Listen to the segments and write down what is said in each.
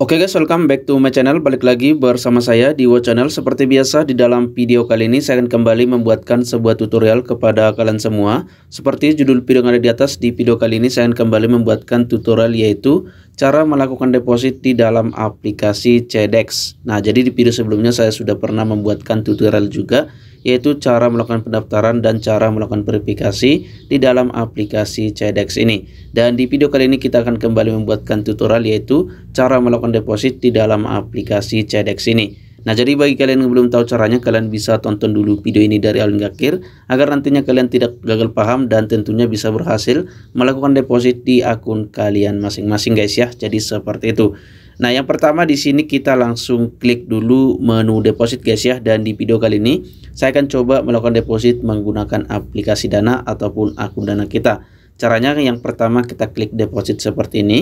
Oke okay guys, welcome back to my channel. Balik lagi bersama saya di Wo Channel. Seperti biasa di dalam video kali ini saya akan kembali membuatkan sebuah tutorial kepada kalian semua. Seperti judul video yang ada di atas, di video kali ini saya akan kembali membuatkan tutorial yaitu cara melakukan deposit di dalam aplikasi CEDEX. Nah, jadi di video sebelumnya saya sudah pernah membuatkan tutorial juga yaitu cara melakukan pendaftaran dan cara melakukan verifikasi di dalam aplikasi CEDEX ini. Dan di video kali ini kita akan kembali membuatkan tutorial yaitu cara melakukan deposit di dalam aplikasi CEDEX ini. Nah, jadi bagi kalian yang belum tahu caranya, kalian bisa tonton dulu video ini dari awal hingga akhir agar nantinya kalian tidak gagal paham dan tentunya bisa berhasil melakukan deposit di akun kalian masing-masing guys ya. Jadi seperti itu. Nah, yang pertama di sini kita langsung klik dulu menu deposit guys ya dan di video kali ini saya akan coba melakukan deposit menggunakan aplikasi Dana ataupun akun Dana kita. Caranya yang pertama kita klik deposit seperti ini.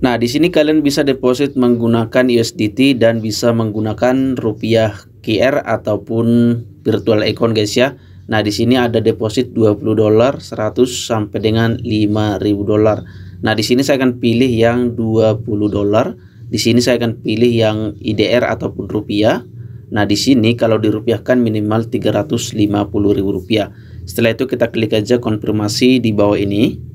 Nah, di sini kalian bisa deposit menggunakan USDT dan bisa menggunakan rupiah QR ataupun virtual account guys ya. Nah, di sini ada deposit 20 dolar, 100 sampai dengan 5000 dolar. Nah, di sini saya akan pilih yang 20 dolar. Di sini saya akan pilih yang IDR ataupun rupiah. Nah, di sini kalau dirupiahkan minimal 350.000 rupiah. Setelah itu kita klik aja konfirmasi di bawah ini.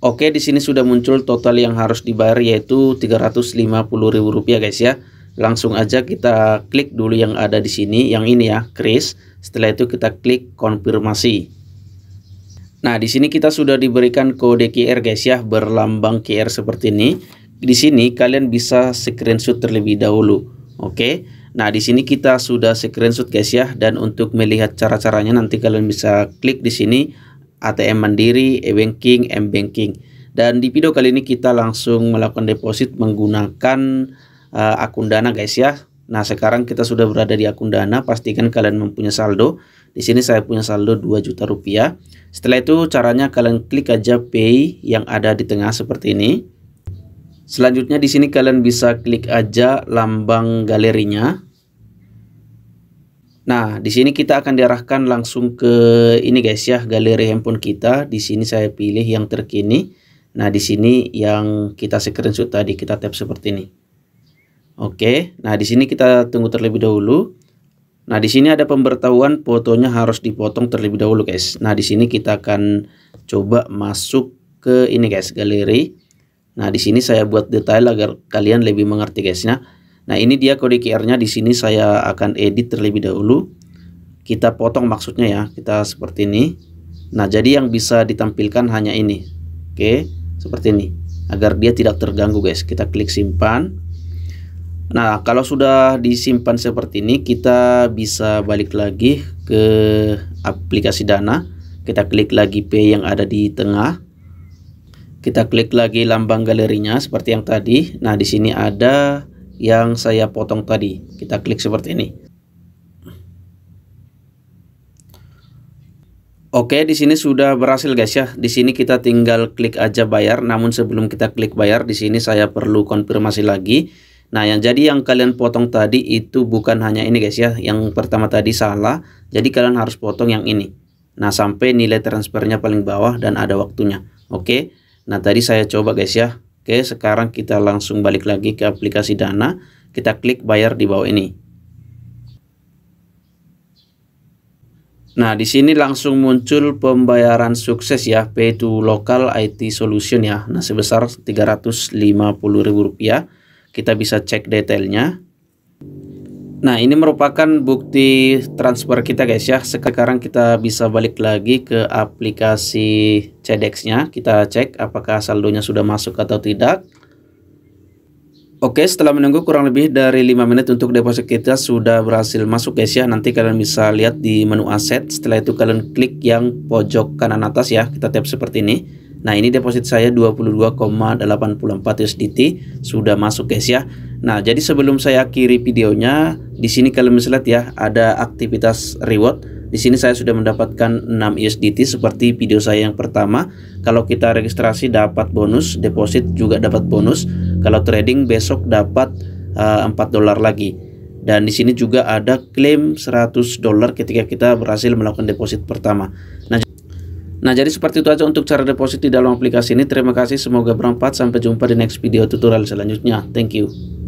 Oke, di sini sudah muncul total yang harus dibayar yaitu Rp350.000 guys ya. Langsung aja kita klik dulu yang ada di sini, yang ini ya, Kris. Setelah itu kita klik konfirmasi. Nah, di sini kita sudah diberikan kode QR guys ya, berlambang QR seperti ini. Di sini kalian bisa screenshot terlebih dahulu. Oke. Nah, di sini kita sudah screenshot guys ya dan untuk melihat cara-caranya nanti kalian bisa klik di sini ATM Mandiri, e-banking, m-banking. Dan di video kali ini kita langsung melakukan deposit menggunakan uh, akun Dana guys ya. Nah, sekarang kita sudah berada di akun Dana, pastikan kalian mempunyai saldo. Di sini saya punya saldo 2 juta rupiah. Setelah itu caranya kalian klik aja pay yang ada di tengah seperti ini. Selanjutnya di sini kalian bisa klik aja lambang galerinya Nah, di sini kita akan diarahkan langsung ke ini guys ya, galeri handphone kita. Di sini saya pilih yang terkini. Nah, di sini yang kita screenshot tadi, kita tap seperti ini. Oke, nah di sini kita tunggu terlebih dahulu. Nah, di sini ada pemberitahuan fotonya harus dipotong terlebih dahulu guys. Nah, di sini kita akan coba masuk ke ini guys, galeri. Nah, di sini saya buat detail agar kalian lebih mengerti guys. Nah, Nah, ini dia kode QR-nya di sini saya akan edit terlebih dahulu. Kita potong maksudnya ya, kita seperti ini. Nah, jadi yang bisa ditampilkan hanya ini. Oke, seperti ini. Agar dia tidak terganggu, guys. Kita klik simpan. Nah, kalau sudah disimpan seperti ini, kita bisa balik lagi ke aplikasi Dana. Kita klik lagi P yang ada di tengah. Kita klik lagi lambang galerinya seperti yang tadi. Nah, di sini ada yang saya potong tadi. Kita klik seperti ini. Oke, di sini sudah berhasil guys ya. Di sini kita tinggal klik aja bayar. Namun sebelum kita klik bayar, di sini saya perlu konfirmasi lagi. Nah, yang jadi yang kalian potong tadi itu bukan hanya ini guys ya. Yang pertama tadi salah. Jadi kalian harus potong yang ini. Nah, sampai nilai transfernya paling bawah dan ada waktunya. Oke. Nah, tadi saya coba guys ya. Oke, sekarang kita langsung balik lagi ke aplikasi Dana. Kita klik bayar di bawah ini. Nah, di sini langsung muncul pembayaran sukses ya, pay to local IT solution ya. Nah, sebesar Rp350.000. Kita bisa cek detailnya. Nah ini merupakan bukti transfer kita guys ya Sekarang kita bisa balik lagi ke aplikasi CEDEX nya Kita cek apakah saldonya sudah masuk atau tidak Oke setelah menunggu kurang lebih dari 5 menit untuk deposit kita sudah berhasil masuk guys ya Nanti kalian bisa lihat di menu aset Setelah itu kalian klik yang pojok kanan atas ya Kita tap seperti ini Nah, ini deposit saya 22,84 USDT sudah masuk guys ya. Nah, jadi sebelum saya akhiri videonya, di sini kalian bisa lihat ya, ada aktivitas reward. Di sini saya sudah mendapatkan 6 USDT seperti video saya yang pertama. Kalau kita registrasi dapat bonus, deposit juga dapat bonus. Kalau trading besok dapat uh, eh, 4 dolar lagi dan di sini juga ada klaim 100 dolar ketika kita berhasil melakukan deposit pertama. Nah, Nah jadi seperti itu aja untuk cara deposit di dalam aplikasi ini. Terima kasih semoga bermanfaat. Sampai jumpa di next video tutorial selanjutnya. Thank you.